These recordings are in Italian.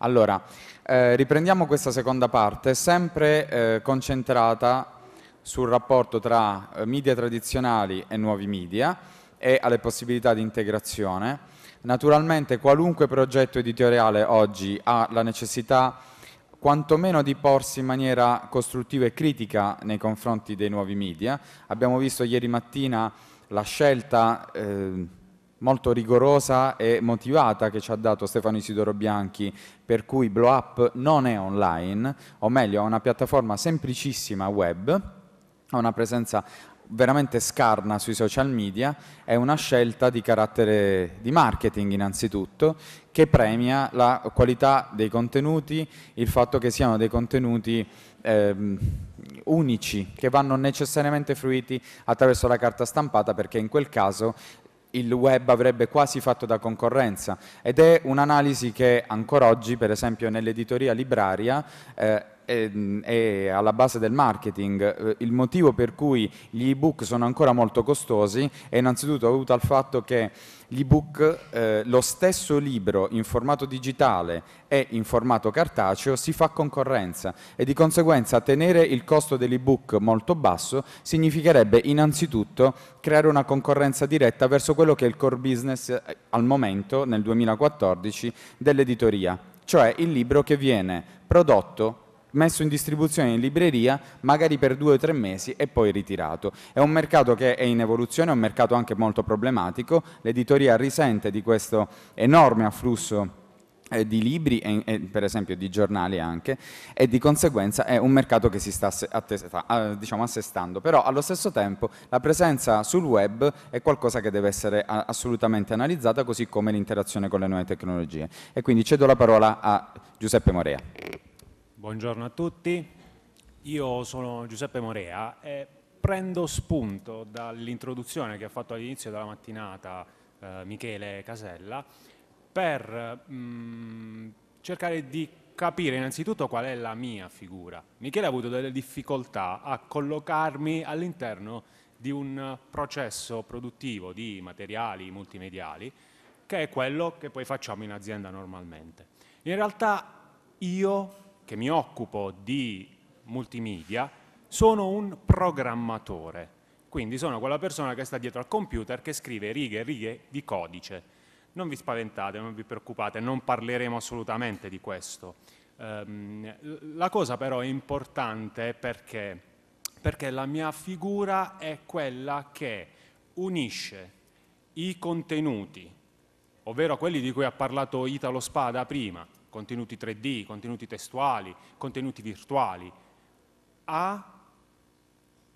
Allora, eh, riprendiamo questa seconda parte, sempre eh, concentrata sul rapporto tra eh, media tradizionali e nuovi media e alle possibilità di integrazione. Naturalmente qualunque progetto editoriale oggi ha la necessità quantomeno di porsi in maniera costruttiva e critica nei confronti dei nuovi media. Abbiamo visto ieri mattina la scelta eh, molto rigorosa e motivata che ci ha dato Stefano Isidoro Bianchi, per cui Blow Up non è online, o meglio, ha una piattaforma semplicissima web, ha una presenza veramente scarna sui social media, è una scelta di carattere di marketing innanzitutto, che premia la qualità dei contenuti, il fatto che siano dei contenuti ehm, unici che vanno necessariamente fruiti attraverso la carta stampata perché in quel caso il web avrebbe quasi fatto da concorrenza ed è un'analisi che ancora oggi, per esempio nell'editoria libraria, eh, è, ehm, è, alla base del marketing. Eh, il motivo per cui gli ebook sono ancora molto costosi è innanzitutto dovuto al fatto che l'ebook, eh, lo stesso libro in formato digitale e in formato cartaceo si fa concorrenza e di conseguenza tenere il costo dell'ebook molto basso significherebbe innanzitutto creare una concorrenza diretta verso quello che è il core business eh, al momento nel 2014 dell'editoria, cioè il libro che viene prodotto messo in distribuzione in libreria magari per due o tre mesi e poi ritirato. È un mercato che è in evoluzione, è un mercato anche molto problematico, l'editoria risente di questo enorme afflusso eh, di libri e, per esempio di giornali anche e di conseguenza è un mercato che si sta attesta, diciamo assestando però allo stesso tempo la presenza sul web è qualcosa che deve essere assolutamente analizzata così come l'interazione con le nuove tecnologie e quindi cedo la parola a Giuseppe Morea Buongiorno a tutti, io sono Giuseppe Morea e prendo spunto dall'introduzione che ha fatto all'inizio della mattinata eh, Michele Casella per mh, mm, cercare di capire innanzitutto qual è la mia figura. Michele ha avuto delle difficoltà a collocarmi all'interno di un processo produttivo di materiali multimediali che è quello che poi facciamo in azienda normalmente. In realtà io che mi occupo di multimedia, sono un programmatore. Quindi sono quella persona che sta dietro al computer che scrive righe e righe di codice. Non vi spaventate, non vi preoccupate, non parleremo assolutamente di questo. Um, la cosa però è importante perché, perché la mia figura è quella che unisce i contenuti, ovvero quelli di cui ha parlato Italo Spada prima, contenuti 3D, contenuti testuali, contenuti virtuali, a,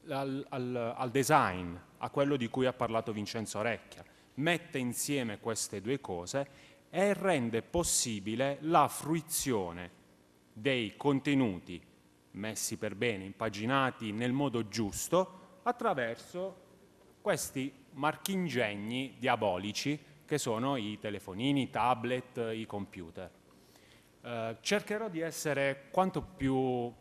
al, al, al design, a quello di cui ha parlato Vincenzo Orecchia. Mette insieme queste due cose e rende possibile la fruizione dei contenuti messi per bene, impaginati nel modo giusto, attraverso questi marchingegni diabolici che sono i telefonini, i tablet, i computer. Eh, cercherò di essere quanto più,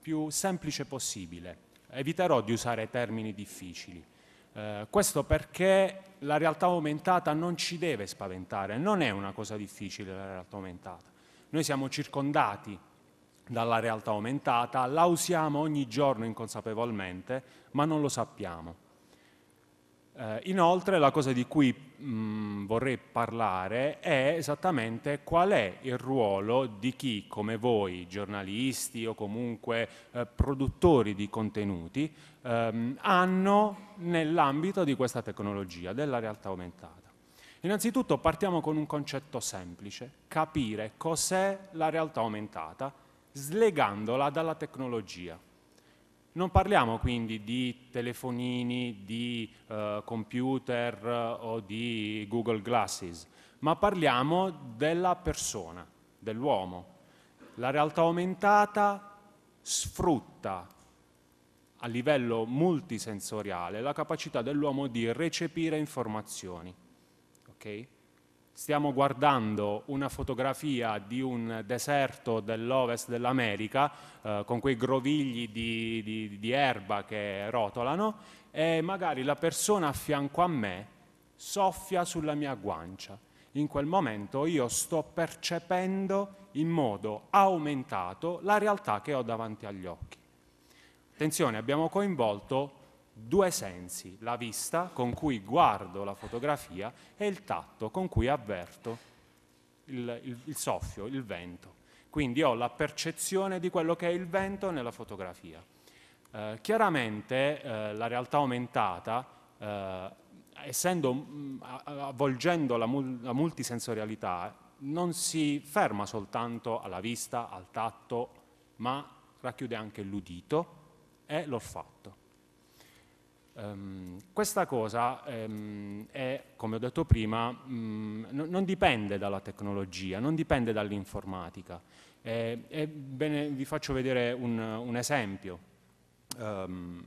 più, semplice possibile, eviterò di usare termini difficili. Eh, questo perché la realtà aumentata non ci deve spaventare, non è una cosa difficile la realtà aumentata. Noi siamo circondati dalla realtà aumentata, la usiamo ogni giorno inconsapevolmente, ma non lo sappiamo. Eh, inoltre la cosa di cui mh, mm, vorrei parlare è esattamente qual è il ruolo di chi come voi, giornalisti o comunque eh, produttori di contenuti, ehm, hanno nell'ambito di questa tecnologia, della realtà aumentata. Innanzitutto partiamo con un concetto semplice, capire cos'è la realtà aumentata slegandola dalla tecnologia. Non parliamo quindi di telefonini, di eh, computer eh, o di Google Glasses, ma parliamo della persona, dell'uomo. La realtà aumentata sfrutta a livello multisensoriale la capacità dell'uomo di recepire informazioni. Okay? stiamo guardando una fotografia di un deserto dell'ovest dell'America eh, con quei grovigli di, di, di erba che rotolano e magari la persona a fianco a me soffia sulla mia guancia. In quel momento io sto percependo in modo aumentato la realtà che ho davanti agli occhi. Attenzione, abbiamo coinvolto due sensi, la vista con cui guardo la fotografia e il tatto con cui avverto il, il, il soffio, il vento. Quindi ho la percezione di quello che è il vento nella fotografia. Eh, chiaramente eh, la realtà aumentata, eh, essendo, mh, mm, avvolgendo la, mul- la multisensorialità, non si ferma soltanto alla vista, al tatto, ma racchiude anche l'udito e l'olfatto. Um, questa cosa um, è, come ho detto prima, um, no, non dipende dalla tecnologia, non dipende dall'informatica. E, e vi faccio vedere un, un esempio. Ehm,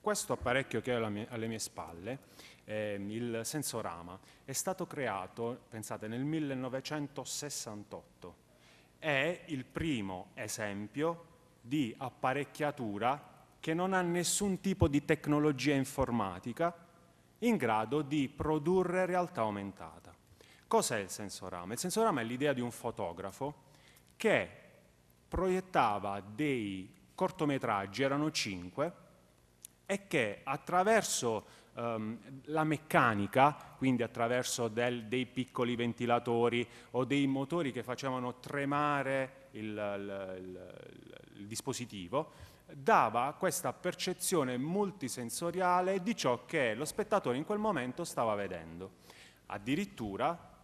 questo apparecchio che ho mie, alle mie spalle, eh, il sensorama, è stato creato, pensate, nel 1968. È il primo esempio di apparecchiatura che non ha nessun tipo di tecnologia informatica in grado di produrre realtà aumentata. Cos'è il sensorama? Il sensorama è l'idea di un fotografo che proiettava dei cortometraggi, erano cinque, e che attraverso um, la meccanica, quindi attraverso del, dei piccoli ventilatori o dei motori che facevano tremare il, il, il, il dispositivo, dava questa percezione multisensoriale di ciò che lo spettatore in quel momento stava vedendo. Addirittura,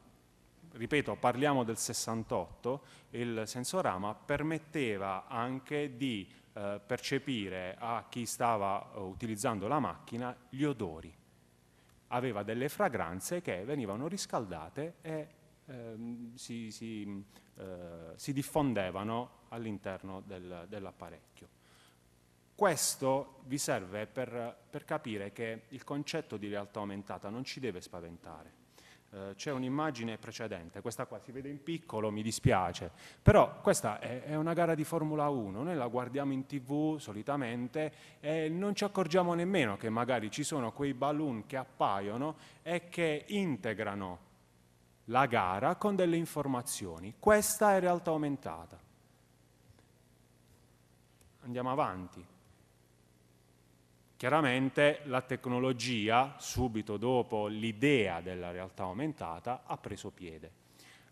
ripeto, parliamo del 68, il sensorama permetteva anche di eh, percepire a chi stava eh, utilizzando la macchina gli odori. Aveva delle fragranze che venivano riscaldate e ehm, si, si, eh, si, diffondevano all'interno del, dell'apparecchio. Questo vi serve per, per capire che il concetto di realtà aumentata non ci deve spaventare eh, c'è un'immagine precedente, questa qua si vede in piccolo, mi dispiace, però questa è, è, una gara di Formula 1, noi la guardiamo in tv solitamente e non ci accorgiamo nemmeno che magari ci sono quei balloon che appaiono e che integrano la gara con delle informazioni. Questa è realtà aumentata. Andiamo avanti. Chiaramente la tecnologia, subito dopo l'idea della realtà aumentata, ha preso piede.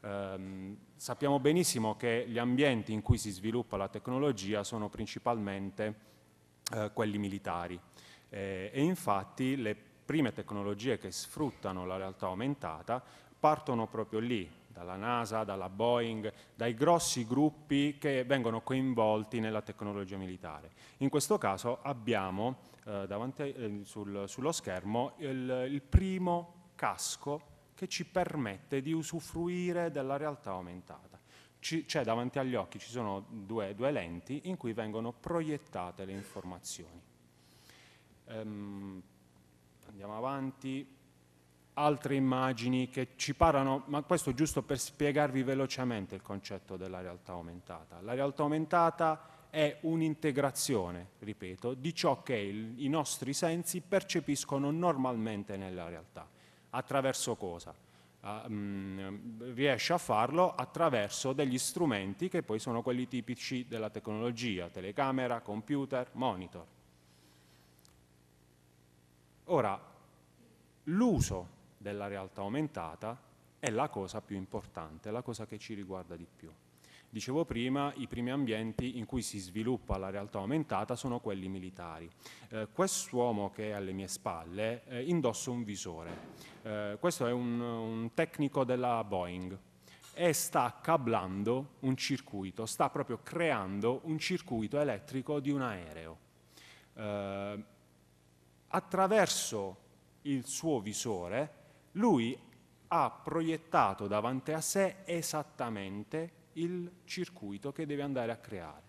Eh, sappiamo benissimo che gli ambienti in cui si sviluppa la tecnologia sono principalmente eh, quelli militari eh, e infatti le prime tecnologie che sfruttano la realtà aumentata partono proprio lì, dalla NASA, dalla Boeing, dai grossi gruppi che vengono coinvolti nella tecnologia militare. In questo caso abbiamo eh, davanti, eh, sul, sullo schermo il, il primo casco che ci permette di usufruire della realtà aumentata cioè davanti agli occhi ci sono due, due, lenti in cui vengono proiettate le informazioni. Um, andiamo avanti, altre immagini che ci parlano, ma questo giusto per spiegarvi velocemente il concetto della realtà aumentata. La realtà aumentata è un'integrazione, ripeto, di ciò che il, i nostri sensi percepiscono normalmente nella realtà. Attraverso cosa? Uh, ah, mh, mm, riesce a farlo attraverso degli strumenti che poi sono quelli tipici della tecnologia, telecamera, computer, monitor. Ora, l'uso della realtà aumentata è la cosa più importante, la cosa che ci riguarda di più. Dicevo prima, i primi ambienti in cui si sviluppa la realtà aumentata sono quelli militari. Eh, quest'uomo che è alle mie spalle eh, indossa un visore. Eh, questo è un, un tecnico della Boeing, e sta cablando un circuito, sta proprio creando un circuito elettrico di un aereo. Eh, attraverso il suo visore lui ha proiettato davanti a sé esattamente il circuito che deve andare a creare.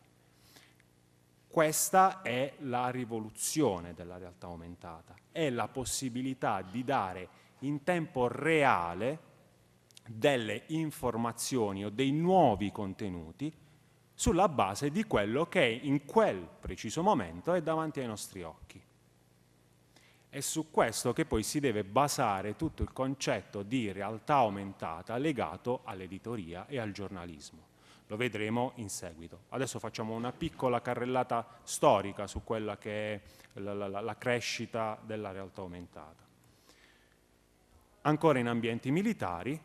Questa è la rivoluzione della realtà aumentata, è la possibilità di dare in tempo reale delle informazioni o dei nuovi contenuti sulla base di quello che in quel preciso momento è davanti ai nostri occhi. È su questo che poi si deve basare tutto il concetto di realtà aumentata legato all'editoria e al giornalismo. Lo vedremo in seguito. Adesso facciamo una piccola carrellata storica su quella che è la, la, la crescita della realtà aumentata. Ancora in ambienti militari,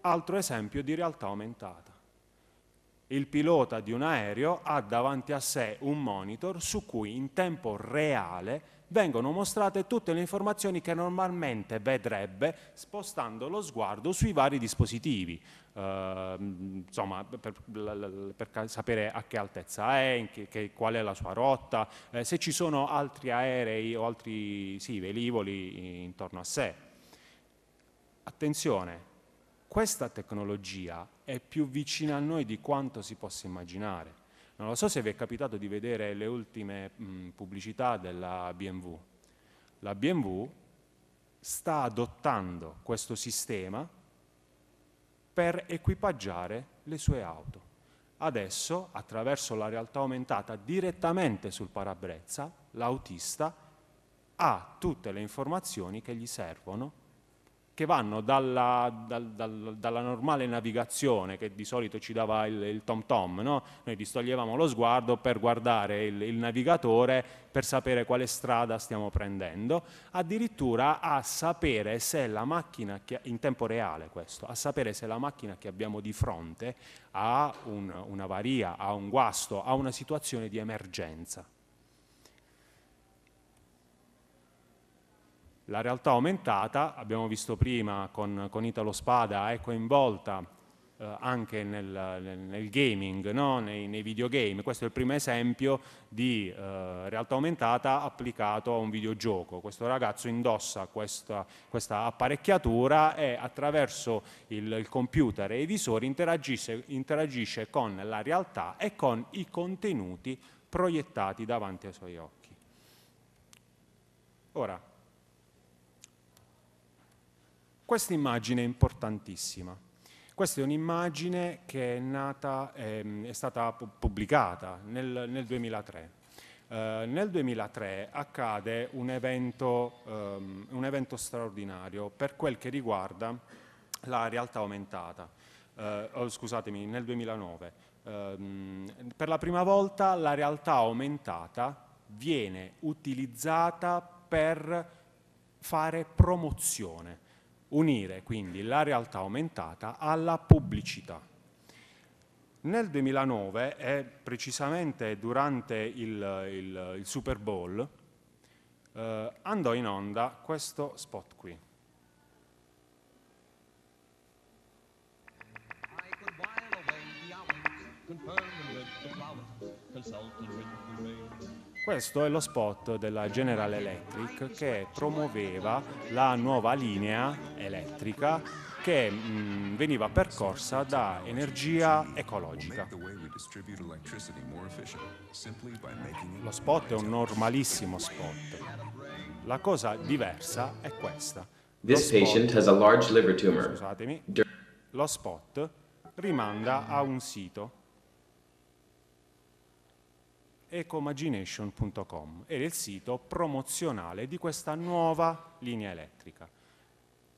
altro esempio di realtà aumentata. Il pilota di un aereo ha davanti a sé un monitor su cui in tempo reale vengono mostrate tutte le informazioni che normalmente vedrebbe spostando lo sguardo sui vari dispositivi, eh, insomma, per, per, sapere a che altezza è, che, che, qual è la sua rotta, eh, se ci sono altri aerei o altri sì, velivoli intorno a sé. Attenzione, questa tecnologia è più vicina a noi di quanto si possa immaginare non lo so se vi è capitato di vedere le ultime mh, pubblicità della BMW. La BMW sta adottando questo sistema per equipaggiare le sue auto. Adesso, attraverso la realtà aumentata direttamente sul parabrezza, l'autista ha tutte le informazioni che gli servono che vanno dalla, dal, dal, dalla, normale navigazione che di solito ci dava il, il Tom Tom, no? noi distoglievamo lo sguardo per guardare il, il, navigatore per sapere quale strada stiamo prendendo, addirittura a sapere se la macchina, che, in tempo reale questo, a sapere se la macchina che abbiamo di fronte ha un, un'avaria, ha un guasto, ha una situazione di emergenza. La realtà aumentata, abbiamo visto prima con, con Italo Spada, è coinvolta eh, anche nel, nel, nel gaming, no? nei, nei, videogame. Questo è il primo esempio di eh, realtà aumentata applicato a un videogioco. Questo ragazzo indossa questa, questa apparecchiatura e attraverso il, il computer e i visori interagisce, interagisce con la realtà e con i contenuti proiettati davanti ai suoi occhi. Ora, questa immagine è importantissima. Questa è un'immagine che è, nata, ehm, è stata pubblicata nel, nel 2003. Eh, nel 2003 accade un evento, ehm, un evento, straordinario per quel che riguarda la realtà aumentata. Eh, oh, scusatemi, nel 2009. Ehm, per la prima volta la realtà aumentata viene utilizzata per fare promozione unire quindi la realtà aumentata alla pubblicità. Nel 2009 e precisamente durante il, il, il Super Bowl eh, andò in onda questo spot qui. I questo è lo spot della General Electric che promuoveva la nuova linea elettrica che mh, mm, veniva percorsa da energia ecologica. Lo spot è un normalissimo spot. La cosa diversa è questa. This patient has a large liver tumor. Scusatemi. Lo spot rimanda a un sito ecomagination.com ed è il sito promozionale di questa nuova linea elettrica.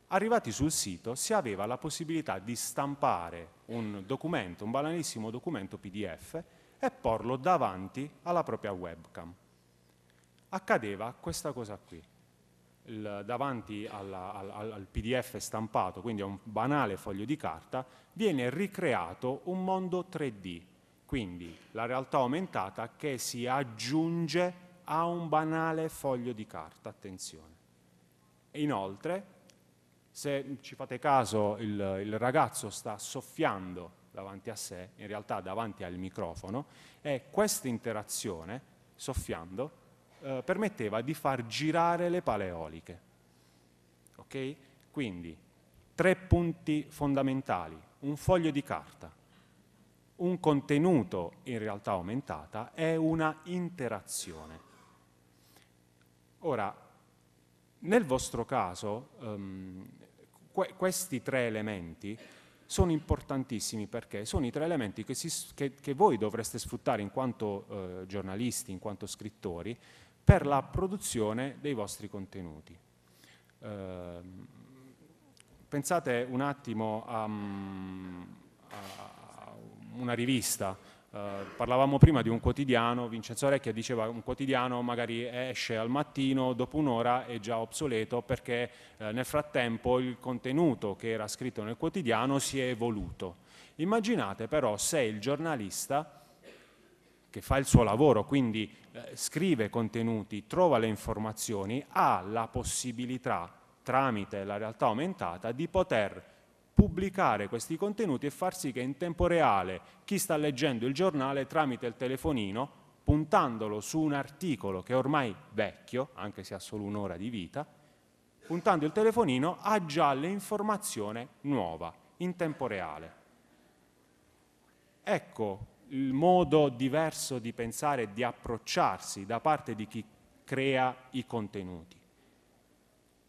Arrivati sul sito si aveva la possibilità di stampare un documento, un banalissimo documento PDF e porlo davanti alla propria webcam. Accadeva questa cosa qui. Il, davanti alla, al, al PDF stampato, quindi a un banale foglio di carta, viene ricreato un mondo 3D, quindi la realtà aumentata che si aggiunge a un banale foglio di carta, attenzione. E inoltre, se ci fate caso, il, il ragazzo sta soffiando davanti a sé, in realtà davanti al microfono, e questa interazione, soffiando, eh, permetteva di far girare le paleoliche. Ok? Quindi, tre punti fondamentali, un foglio di carta, un contenuto in realtà aumentata è una interazione. Ora, nel vostro caso, um, que questi tre elementi sono importantissimi perché sono i tre elementi che, si, che, che voi dovreste sfruttare in quanto eh, giornalisti, in quanto scrittori, per la produzione dei vostri contenuti. Uh, pensate un attimo a... Mm, una rivista, eh, parlavamo prima di un quotidiano, Vincenzo Orecchia diceva che un quotidiano magari esce al mattino, dopo un'ora è già obsoleto perché eh, nel frattempo il contenuto che era scritto nel quotidiano si è evoluto. Immaginate però se il giornalista che fa il suo lavoro, quindi eh, scrive contenuti, trova le informazioni, ha la possibilità tramite la realtà aumentata di poter pubblicare questi contenuti e far sì che in tempo reale chi sta leggendo il giornale tramite il telefonino, puntandolo su un articolo che è ormai vecchio, anche se ha solo un'ora di vita, puntando il telefonino ha già l'informazione nuova, in tempo reale. Ecco il modo diverso di pensare e di approcciarsi da parte di chi crea i contenuti.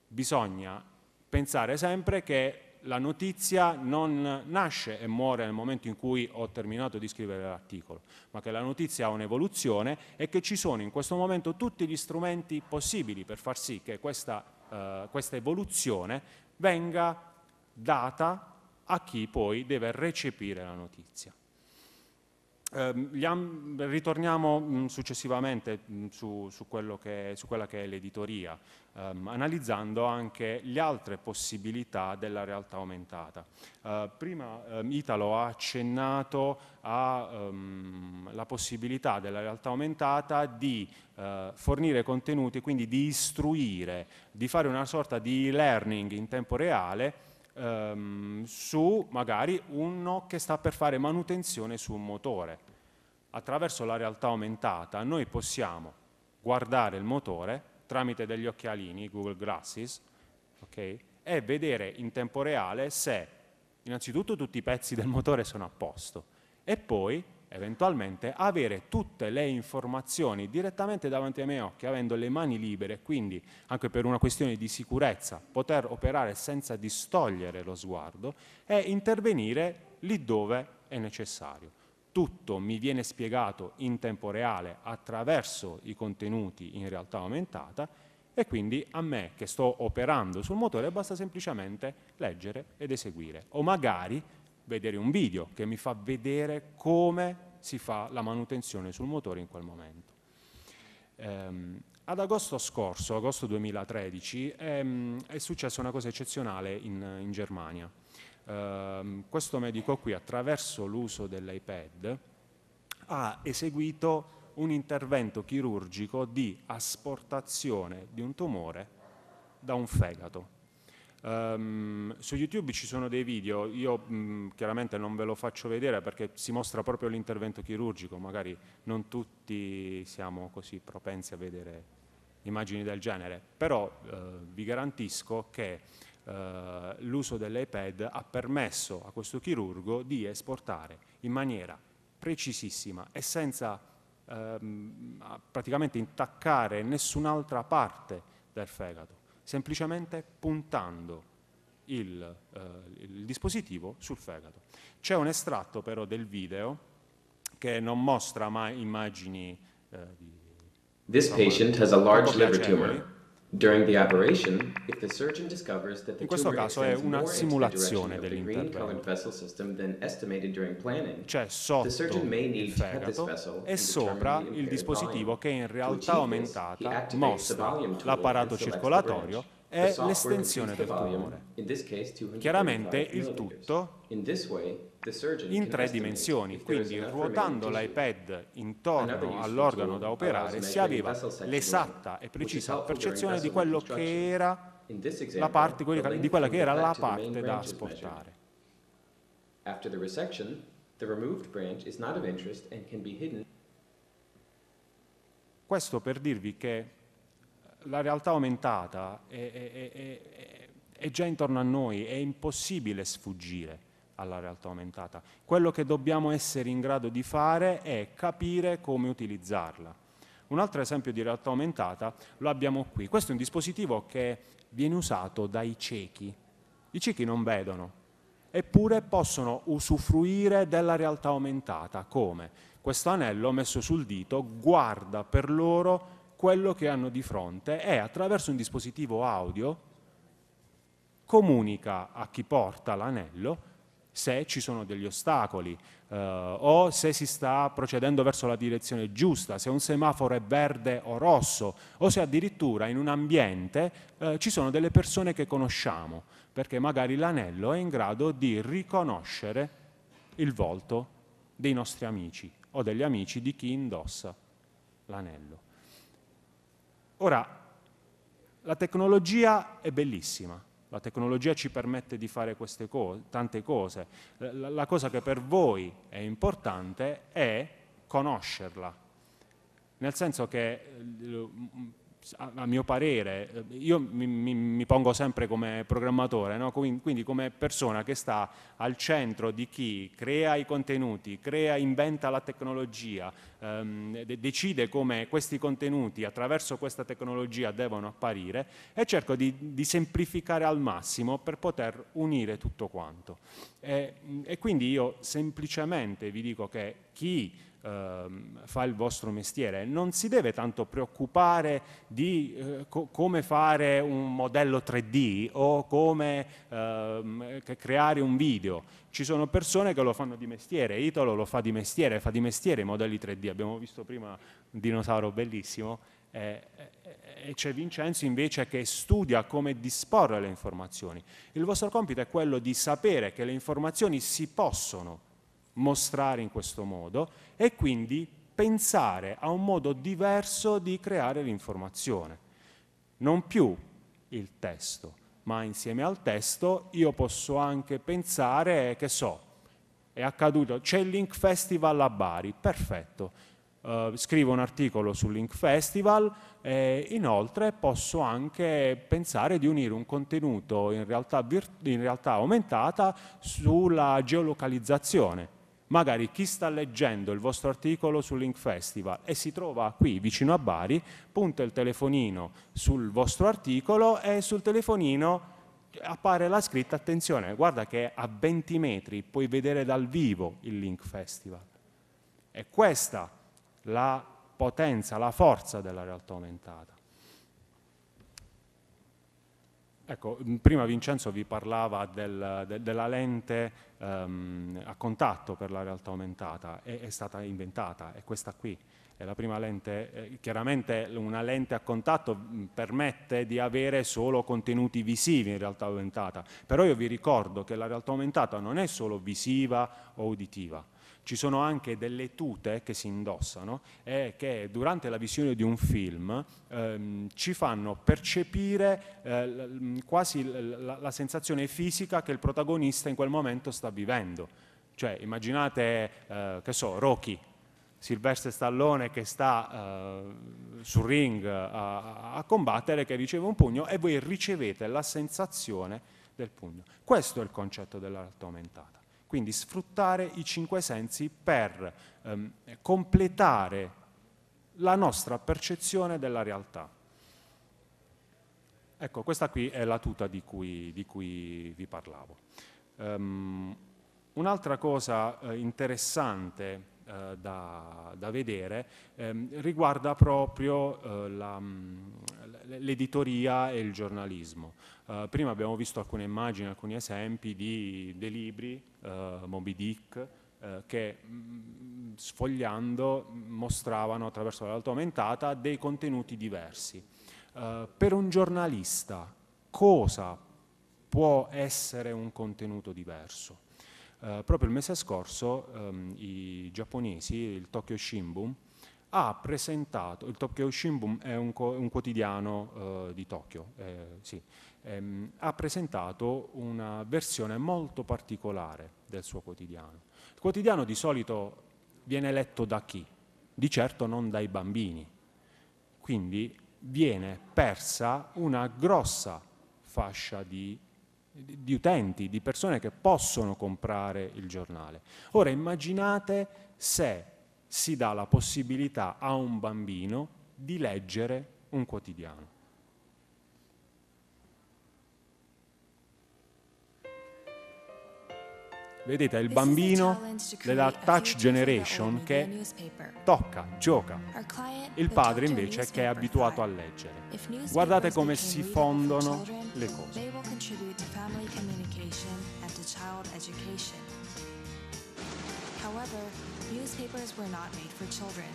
Bisogna pensare sempre che la notizia non nasce e muore nel momento in cui ho terminato di scrivere l'articolo, ma che la notizia ha un'evoluzione e che ci sono in questo momento tutti gli strumenti possibili per far sì che questa, eh, questa evoluzione venga data a chi poi deve recepire la notizia. Ehm, am, ritorniamo mh, mm, successivamente mh, mm, su, su, che, su, quella che è l'editoria, um, analizzando anche le altre possibilità della realtà aumentata. Uh, prima um, Italo ha accennato alla um, possibilità della realtà aumentata di uh, fornire contenuti, quindi di istruire, di fare una sorta di learning in tempo reale ehm, su magari uno che sta per fare manutenzione su un motore. Attraverso la realtà aumentata noi possiamo guardare il motore tramite degli occhialini, Google Glasses, okay, e vedere in tempo reale se innanzitutto tutti i pezzi del motore sono a posto e poi eventualmente avere tutte le informazioni direttamente davanti ai miei occhi, avendo le mani libere, quindi anche per una questione di sicurezza, poter operare senza distogliere lo sguardo e intervenire lì dove è necessario. Tutto mi viene spiegato in tempo reale attraverso i contenuti in realtà aumentata e quindi a me che sto operando sul motore basta semplicemente leggere ed eseguire o magari vedere un video che mi fa vedere come si fa la manutenzione sul motore in quel momento. Ehm, ad agosto scorso, agosto 2013, è, ehm, è successa una cosa eccezionale in, in Germania. Ehm, questo medico qui, attraverso l'uso dell'iPad, ha eseguito un intervento chirurgico di asportazione di un tumore da un fegato Um, su YouTube ci sono dei video, io mh, mm, chiaramente non ve lo faccio vedere perché si mostra proprio l'intervento chirurgico, magari non tutti siamo così propensi a vedere immagini del genere, però eh, vi garantisco che eh, l'uso dell'iPad ha permesso a questo chirurgo di esportare in maniera precisissima e senza eh, praticamente intaccare nessun'altra parte del fegato semplicemente puntando il, eh, il dispositivo sul fegato. C'è un estratto però del video che non mostra mai immagini eh, di... This patient has a large liver tumor. In questo caso è una simulazione dell'intervento. Cioè sotto il fegato e sopra il dispositivo che in realtà aumentata mostra l'apparato circolatorio è l'estensione del tumore. Chiaramente il tutto in tre dimensioni, quindi ruotando l'iPad intorno all'organo da operare si aveva l'esatta e precisa percezione di, parte, di quella che era la parte da asportare. Questo per dirvi che la realtà aumentata è, è, è, è già intorno a noi, è impossibile sfuggire alla realtà aumentata. Quello che dobbiamo essere in grado di fare è capire come utilizzarla. Un altro esempio di realtà aumentata lo abbiamo qui. Questo è un dispositivo che viene usato dai ciechi. I ciechi non vedono, eppure possono usufruire della realtà aumentata. Come? Questo anello messo sul dito guarda per loro quello che hanno di fronte e attraverso un dispositivo audio comunica a chi porta l'anello se ci sono degli ostacoli eh, o se si sta procedendo verso la direzione giusta, se un semaforo è verde o rosso o se addirittura in un ambiente eh, ci sono delle persone che conosciamo perché magari l'anello è in grado di riconoscere il volto dei nostri amici o degli amici di chi indossa l'anello. Ora, la tecnologia è bellissima, la tecnologia ci permette di fare co tante cose. La, la cosa che per voi è importante è conoscerla, nel senso che eh, a, a, mio parere, eh, io mi, mi, mi pongo sempre come programmatore, no? quindi come persona che sta al centro di chi crea i contenuti, crea, inventa la tecnologia, ehm, decide come questi contenuti attraverso questa tecnologia devono apparire e cerco di, di semplificare al massimo per poter unire tutto quanto. E, e quindi io semplicemente vi dico che chi ehm, fa il vostro mestiere, non si deve tanto preoccupare di eh, co come fare un modello 3D o come ehm, creare un video. Ci sono persone che lo fanno di mestiere, Italo lo fa di mestiere, fa di mestiere i modelli 3D, abbiamo visto prima un dinosauro bellissimo, eh, eh, e c'è Vincenzo invece che studia come disporre le informazioni. Il vostro compito è quello di sapere che le informazioni si possono mostrare in questo modo e quindi pensare a un modo diverso di creare l'informazione. Non più il testo, ma insieme al testo io posso anche pensare, che so, è accaduto, c'è il Link Festival a Bari, perfetto, Uh, scrivo un articolo sul Link Festival e inoltre posso anche pensare di unire un contenuto in realtà, in realtà aumentata sulla geolocalizzazione magari chi sta leggendo il vostro articolo su Link Festival e si trova qui vicino a Bari, punta il telefonino sul vostro articolo e sul telefonino appare la scritta attenzione, guarda che a 20 metri puoi vedere dal vivo il Link Festival. È questa la potenza, la forza della realtà aumentata. Ecco, prima Vincenzo vi parlava del, de, della lente um, a contatto per la realtà aumentata, è, è, stata inventata, è questa qui, è la prima lente, eh, chiaramente una lente a contatto permette di avere solo contenuti visivi in realtà aumentata, però io vi ricordo che la realtà aumentata non è solo visiva o uditiva, ci sono anche delle tute che si indossano e che durante la visione di un film ehm, ci fanno percepire eh, quasi la, la sensazione fisica che il protagonista in quel momento sta vivendo. Cioè, immaginate, eh, che so, Rocky, Silvestre Stallone che sta eh, sul ring a, a, combattere, che riceve un pugno e voi ricevete la sensazione del pugno. Questo è il concetto dell'arte aumentata. Quindi sfruttare i cinque sensi per ehm, completare la nostra percezione della realtà. Ecco, questa qui è la tuta di cui, di cui vi parlavo. Um, un'altra cosa eh, interessante eh, da, da, vedere ehm, riguarda proprio eh, la, mm, l'editoria e il giornalismo. Eh, prima abbiamo visto alcune immagini, alcuni esempi di dei libri, uh, Moby Dick, uh, che mh, mm, sfogliando mostravano attraverso la realtà aumentata dei contenuti diversi. per un giornalista cosa può essere un contenuto diverso? proprio il mese scorso um, i giapponesi, il Tokyo Shimbun, ha presentato, il Tokyo Shimbun è un, un quotidiano di Tokyo, eh, sì, ehm, ha presentato una versione molto particolare del suo quotidiano. Il quotidiano di solito viene letto da chi? Di certo non dai bambini. Quindi viene persa una grossa fascia di, di, utenti, di persone che possono comprare il giornale. Ora immaginate se si dà la possibilità a un bambino di leggere un quotidiano. Vedete, è il bambino della touch generation che tocca, gioca. Il padre invece che è abituato a leggere. Guardate come si fondono le cose. However, newspapers were not made for children.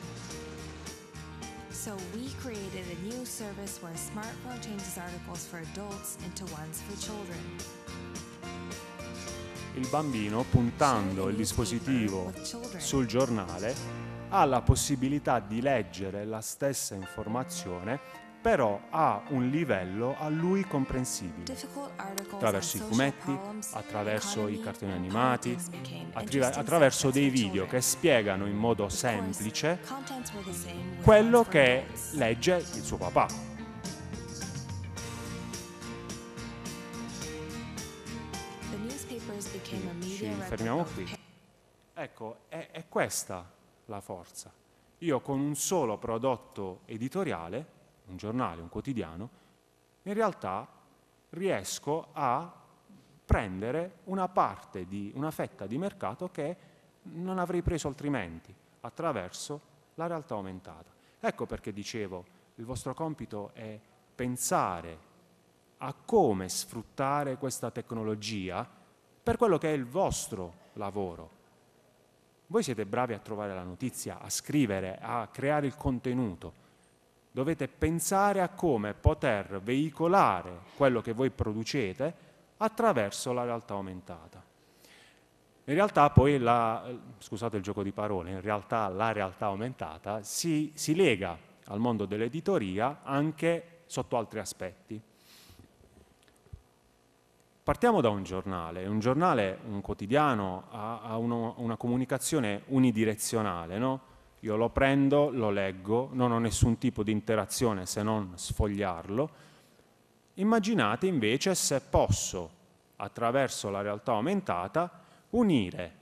So we created a new service where a smartphone changes articles for adults into ones for children il bambino, puntando il dispositivo sul giornale, ha la possibilità di leggere la stessa informazione, però a un livello a lui comprensibile, attraverso i fumetti, attraverso i cartoni animati, attraverso dei video che spiegano in modo semplice quello che legge il suo papà fermiamo qui. Ecco, è, è questa la forza. Io con un solo prodotto editoriale, un giornale, un quotidiano, in realtà riesco a prendere una parte di una fetta di mercato che non avrei preso altrimenti attraverso la realtà aumentata. Ecco perché dicevo, il vostro compito è pensare a come sfruttare questa tecnologia per quello che è il vostro lavoro. Voi siete bravi a trovare la notizia, a scrivere, a creare il contenuto. Dovete pensare a come poter veicolare quello che voi producete attraverso la realtà aumentata. In realtà poi la, scusate il gioco di parole, in realtà la realtà aumentata si, si lega al mondo dell'editoria anche sotto altri aspetti. Partiamo da un giornale, un giornale, un quotidiano, ha, ha uno, una comunicazione unidirezionale, no? Io lo prendo, lo leggo, non ho nessun tipo di interazione se non sfogliarlo. Immaginate invece se posso, attraverso la realtà aumentata, unire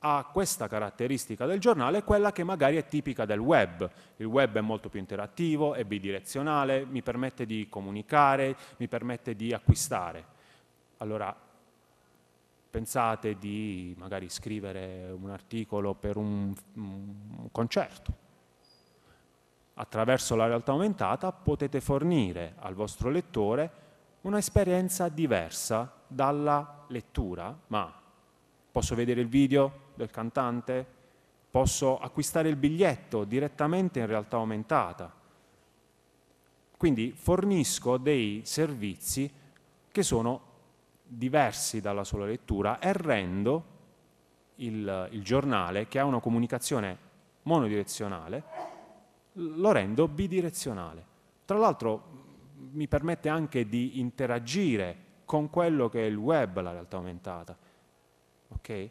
a questa caratteristica del giornale quella che magari è tipica del web. Il web è molto più interattivo, è bidirezionale, mi permette di comunicare, mi permette di acquistare allora pensate di magari scrivere un articolo per un, un concerto. Attraverso la realtà aumentata potete fornire al vostro lettore un'esperienza diversa dalla lettura, ma posso vedere il video del cantante, posso acquistare il biglietto direttamente in realtà aumentata. Quindi fornisco dei servizi che sono diversi dalla sola lettura e rendo il, il giornale, che ha una comunicazione monodirezionale, lo rendo bidirezionale. Tra l'altro mi permette anche di interagire con quello che è il web, la realtà aumentata. Okay?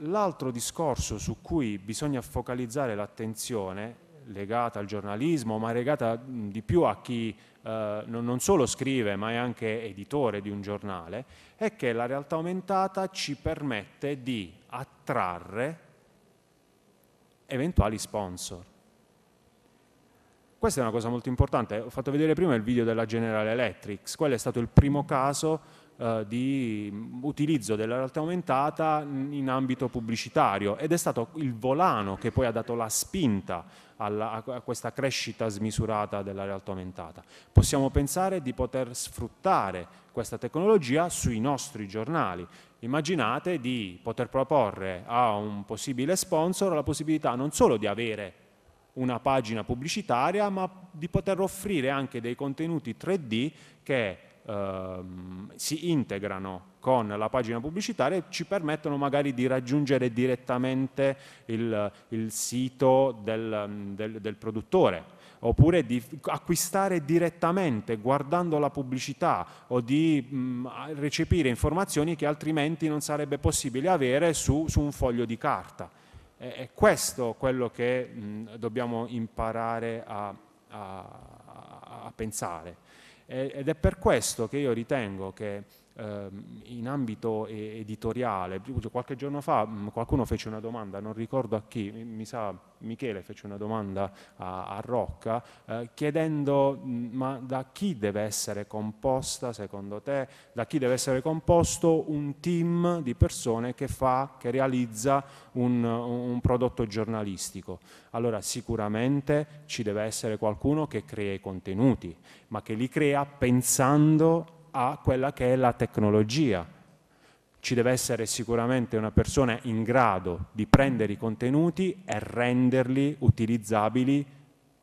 L'altro discorso su cui bisogna focalizzare l'attenzione, legata al giornalismo, ma legata di più a chi eh, non solo scrive ma è anche editore di un giornale, è che la realtà aumentata ci permette di attrarre eventuali sponsor. Questa è una cosa molto importante, ho fatto vedere prima il video della General Electrics, quello è stato il primo caso eh, di utilizzo della realtà aumentata in ambito pubblicitario ed è stato il volano che poi ha dato la spinta alla, a questa crescita smisurata della realtà aumentata. Possiamo pensare di poter sfruttare questa tecnologia sui nostri giornali. Immaginate di poter proporre a un possibile sponsor la possibilità non solo di avere una pagina pubblicitaria ma di poter offrire anche dei contenuti 3D che ehm, si integrano con la pagina pubblicitaria e ci permettono magari di raggiungere direttamente il, il sito del, del, del produttore oppure di acquistare direttamente guardando la pubblicità o di mh, mm, recepire informazioni che altrimenti non sarebbe possibile avere su, su un foglio di carta. E, è questo quello che mh, mm, dobbiamo imparare a, a, a pensare ed è per questo che io ritengo che Ehm, in ambito editoriale, qualche giorno fa mm, qualcuno fece una domanda, non ricordo a chi, mi sa Michele fece una domanda a, a Rocca, eh, chiedendo mm, ma da chi deve essere composta, secondo te, da chi deve essere composto un team di persone che fa, che realizza un, un prodotto giornalistico. Allora sicuramente ci deve essere qualcuno che crea i contenuti, ma che li crea pensando a quella che è la tecnologia. Ci deve essere sicuramente una persona in grado di prendere i contenuti e renderli utilizzabili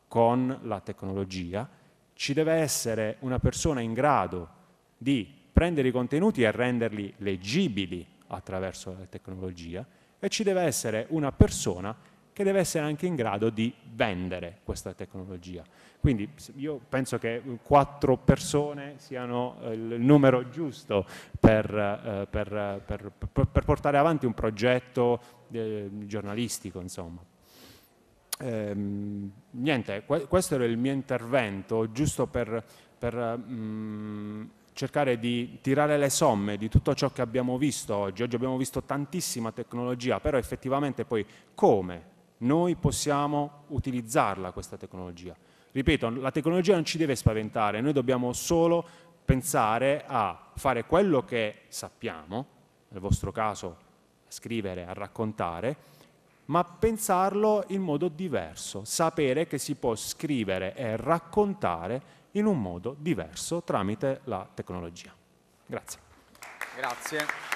con la tecnologia. Ci deve essere una persona in grado di prendere i contenuti e renderli leggibili attraverso la tecnologia e ci deve essere una persona che deve essere anche in grado di vendere questa tecnologia. Quindi io penso che uh, quattro persone siano eh, il numero giusto per, eh, per, per, per portare avanti un progetto eh, giornalistico, insomma. Ehm, niente, questo era il mio intervento, giusto per, mh, mm, cercare di tirare le somme di tutto ciò che abbiamo visto oggi. Oggi abbiamo visto tantissima tecnologia, però effettivamente poi come noi possiamo utilizzarla questa tecnologia. Ripeto, la tecnologia non ci deve spaventare, noi dobbiamo solo pensare a fare quello che sappiamo, nel vostro caso a scrivere, a raccontare, ma pensarlo in modo diverso, sapere che si può scrivere e raccontare in un modo diverso tramite la tecnologia. Grazie. Grazie.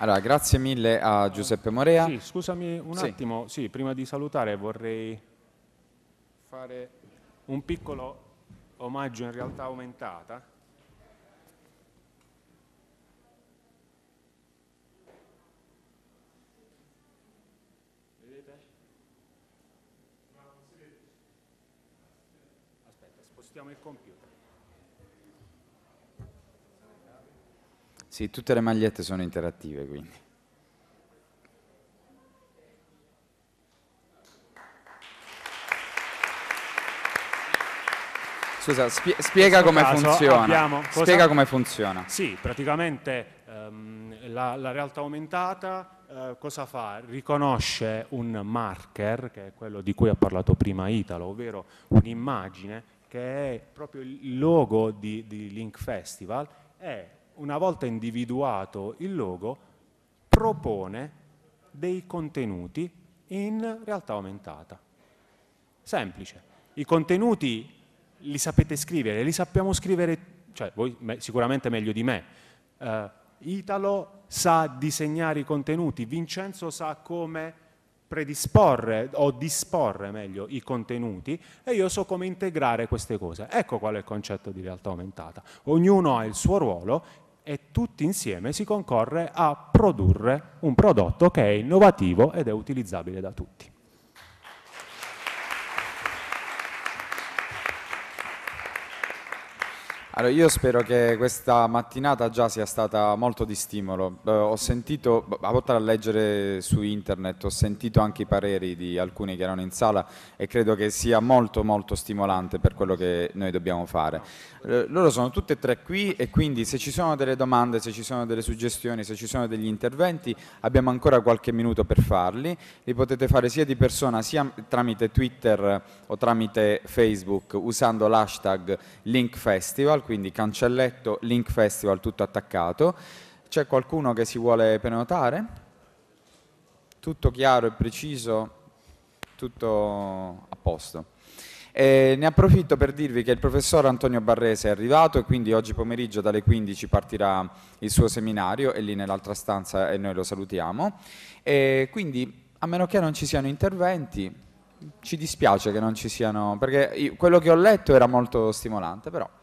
Allora, grazie mille a Giuseppe Morea. Sì, scusami un sì. attimo, sì, prima di salutare vorrei fare un piccolo omaggio in realtà aumentata. Vedete? Aspetta, spostiamo il computer. Sì, tutte le magliette sono interattive, quindi. Scusa, spie spiega come funziona. Spiega come funziona. Sì, praticamente um, la, la, realtà aumentata uh, cosa fa? Riconosce un marker, che è quello di cui ha parlato prima Italo, ovvero un'immagine che è proprio il logo di, di Link Festival e una volta individuato il logo, propone dei contenuti in realtà aumentata. Semplice. I contenuti li sapete scrivere, li sappiamo scrivere, cioè voi me, sicuramente meglio di me. Uh, Italo sa disegnare i contenuti, Vincenzo sa come predisporre o disporre meglio i contenuti e io so come integrare queste cose. Ecco qual è il concetto di realtà aumentata. Ognuno ha il suo ruolo e tutti insieme si concorre a produrre un prodotto che è innovativo ed è utilizzabile da tutti. Allora, io spero che questa mattinata già sia stata molto di stimolo. Eh, ho sentito, oltre a leggere su internet, ho sentito anche i pareri di alcuni che erano in sala e credo che sia molto molto stimolante per quello che noi dobbiamo fare. Eh, loro sono tutti e tre qui e quindi se ci sono delle domande, se ci sono delle suggestioni, se ci sono degli interventi, abbiamo ancora qualche minuto per farli. Li potete fare sia di persona sia tramite Twitter o tramite Facebook usando l'hashtag Link quindi cancelletto Link Festival tutto attaccato. C'è qualcuno che si vuole prenotare? Tutto chiaro e preciso, tutto a posto. E ne approfitto per dirvi che il professor Antonio Barrese è arrivato e quindi oggi pomeriggio dalle 15 partirà il suo seminario è lì nell'altra stanza e noi lo salutiamo. E quindi a meno che non ci siano interventi, ci dispiace che non ci siano, perché quello che ho letto era molto stimolante, però